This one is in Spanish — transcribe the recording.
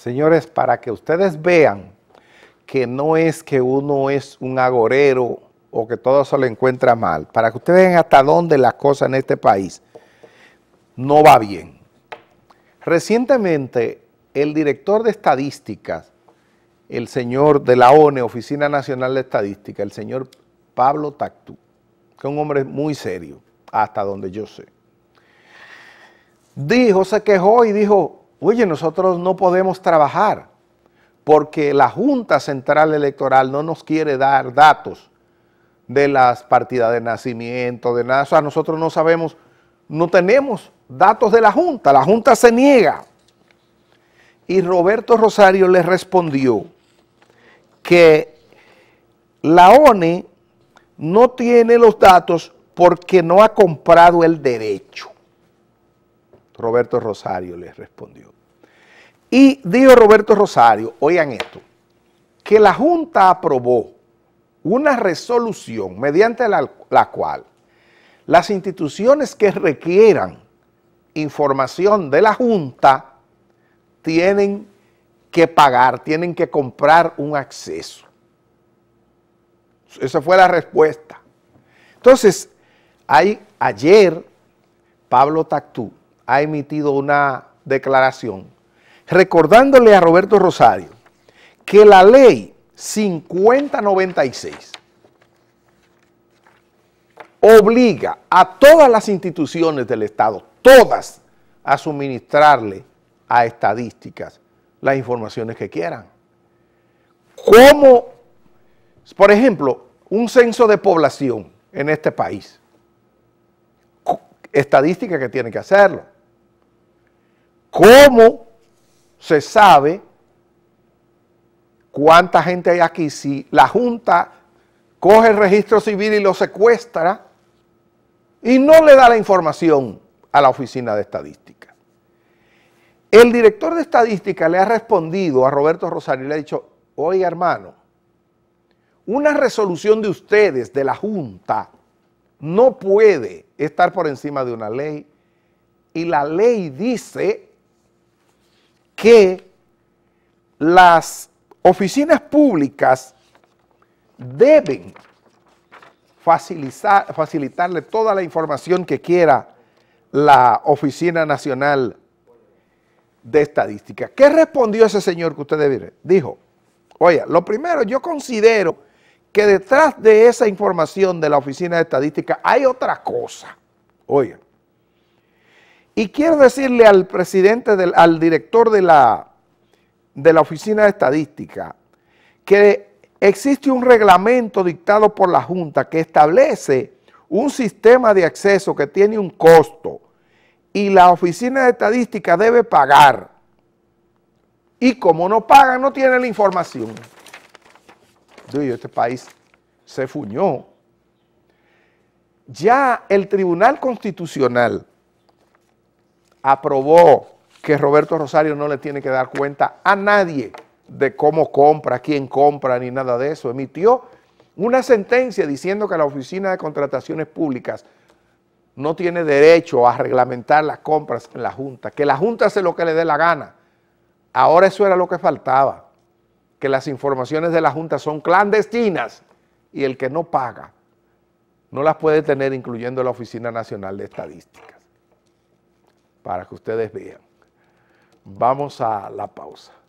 Señores, para que ustedes vean que no es que uno es un agorero o que todo se le encuentra mal, para que ustedes vean hasta dónde las cosas en este país no va bien. Recientemente, el director de estadísticas, el señor de la ONE, Oficina Nacional de Estadística, el señor Pablo Tactú, que es un hombre muy serio, hasta donde yo sé, dijo, se quejó y dijo, oye, nosotros no podemos trabajar porque la Junta Central Electoral no nos quiere dar datos de las partidas de nacimiento, de nada. O sea, nosotros no sabemos, no tenemos datos de la Junta, la Junta se niega. Y Roberto Rosario le respondió que la ONE no tiene los datos porque no ha comprado el derecho. Roberto Rosario les respondió. Y dijo Roberto Rosario, oigan esto, que la Junta aprobó una resolución mediante la, cual las instituciones que requieran información de la Junta tienen que pagar, tienen que comprar un acceso. Esa fue la respuesta. Entonces, hay, ayer Pablo Tactú ha emitido una declaración recordándole a Roberto Rosario que la ley 5096 obliga a todas las instituciones del Estado, todas, a suministrarle a estadísticas las informaciones que quieran. Como, por ejemplo, un censo de población en este país? Estadística que tiene que hacerlo ¿Cómo se sabe cuánta gente hay aquí si la Junta coge el registro civil y lo secuestra y no le da la información a la oficina de estadística? El director de estadística le ha respondido a Roberto Rosario y le ha dicho, oye hermano, una resolución de ustedes, de la Junta, no puede estar por encima de una ley. Y la ley dice que las oficinas públicas deben facilitarle toda la información que quiera la Oficina Nacional de Estadística. ¿Qué respondió ese señor que usted dijo? Oye, lo primero, yo considero que detrás de esa información de la Oficina de Estadística hay otra cosa. Oye, y quiero decirle al presidente, al director de la, de la Oficina de Estadística, que existe un reglamento dictado por la Junta que establece un sistema de acceso que tiene un costo y la Oficina de Estadística debe pagar. Y como no pagan, no tiene la información. este país se fuñó. Ya el Tribunal Constitucional aprobó que Roberto Rosario no le tiene que dar cuenta a nadie de cómo compra, quién compra, ni nada de eso. Emitió una sentencia diciendo que la Oficina de Contrataciones Públicas no tiene derecho a reglamentar las compras en la Junta, que la Junta hace lo que le dé la gana. Ahora eso era lo que faltaba, que las informaciones de la Junta son clandestinas y el que no paga no las puede tener incluyendo la Oficina Nacional de Estadísticas para que ustedes vean. Vamos a la pausa.